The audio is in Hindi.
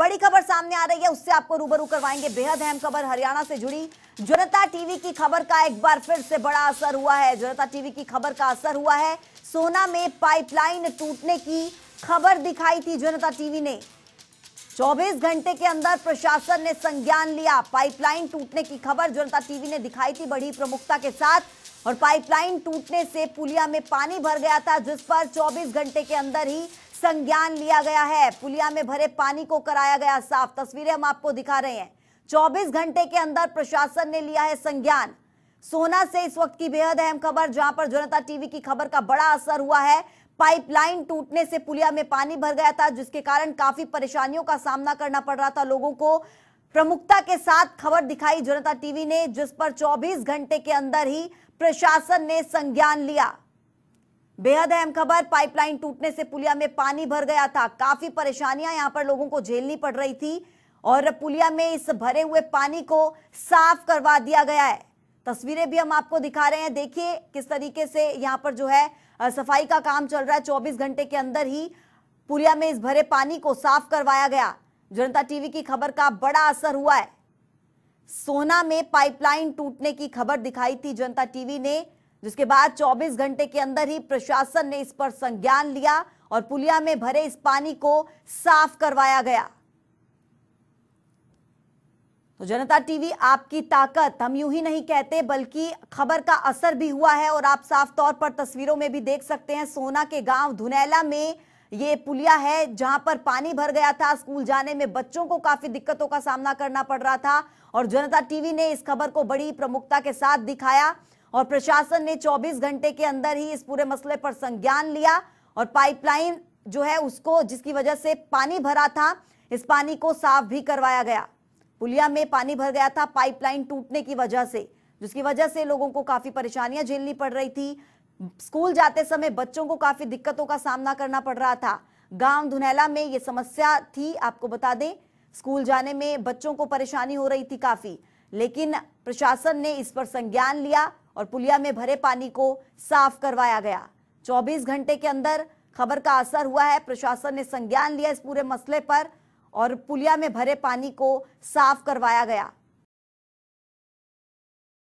बड़ी खबर सामने आ रही है उससे आपको रूबरू करवाएंगे बेहद अहम खबर हरियाणा से जुड़ी जनता टीवी की खबर का एक बार फिर से बड़ा असर हुआ है जनता टीवी की खबर का असर हुआ है सोना में पाइपलाइन टूटने की खबर दिखाई थी जनता टीवी ने 24 घंटे के अंदर प्रशासन ने संज्ञान लिया पाइपलाइन टूटने की खबर जनता टीवी ने दिखाई थी बड़ी प्रमुखता के साथ और पाइपलाइन टूटने से पुलिया में पानी भर गया था जिस पर 24 घंटे के अंदर ही संज्ञान लिया गया है पुलिया में भरे पानी को कराया गया साफ तस्वीरें हम आपको दिखा रहे हैं 24 घंटे के अंदर प्रशासन ने लिया है संज्ञान सोना से इस वक्त की बेहद अहम खबर जहां पर जनता टीवी की खबर का बड़ा असर हुआ है पाइपलाइन टूटने से पुलिया में पानी भर गया था जिसके कारण काफी परेशानियों का सामना करना पड़ रहा था लोगों को प्रमुखता के साथ खबर दिखाई जनता टीवी ने जिस पर 24 घंटे के अंदर ही प्रशासन ने संज्ञान लिया बेहद अहम खबर पाइपलाइन टूटने से पुलिया में पानी भर गया था काफी परेशानियां यहां पर लोगों को झेलनी पड़ रही थी और पुलिया में इस भरे हुए पानी को साफ करवा दिया गया है तस्वीरें भी हम आपको दिखा रहे हैं देखिए किस तरीके से यहां पर जो है सफाई का काम चल रहा है चौबीस घंटे के अंदर ही पुलिया में इस भरे पानी को साफ करवाया गया जनता टीवी की खबर का बड़ा असर हुआ है सोना में पाइपलाइन टूटने की खबर दिखाई थी जनता टीवी ने जिसके बाद 24 घंटे के अंदर ही प्रशासन ने इस पर संज्ञान लिया और पुलिया में भरे इस पानी को साफ करवाया गया तो जनता टीवी आपकी ताकत हम यूं ही नहीं कहते बल्कि खबर का असर भी हुआ है और आप साफ तौर पर तस्वीरों में भी देख सकते हैं सोना के गांव धुनैला में ये पुलिया है जहां पर पानी भर गया था स्कूल जाने में बच्चों को काफी दिक्कतों का सामना करना पड़ रहा था और जनता टीवी ने इस खबर को बड़ी प्रमुखता के साथ दिखाया और प्रशासन ने 24 घंटे के अंदर ही इस पूरे मसले पर संज्ञान लिया और पाइपलाइन जो है उसको जिसकी वजह से पानी भरा था इस पानी को साफ भी करवाया गया पुलिया में पानी भर गया था पाइपलाइन टूटने की वजह से जिसकी वजह से लोगों को काफी परेशानियां झेलनी पड़ रही थी स्कूल जाते समय बच्चों को काफी दिक्कतों का सामना करना पड़ रहा था गांव धुनैला में ये समस्या थी आपको बता दें स्कूल जाने में बच्चों को परेशानी हो रही थी काफी लेकिन प्रशासन ने इस पर संज्ञान लिया और पुलिया में भरे पानी को साफ करवाया गया 24 घंटे के अंदर खबर का असर हुआ है प्रशासन ने संज्ञान लिया इस पूरे मसले पर और पुलिया में भरे पानी को साफ करवाया गया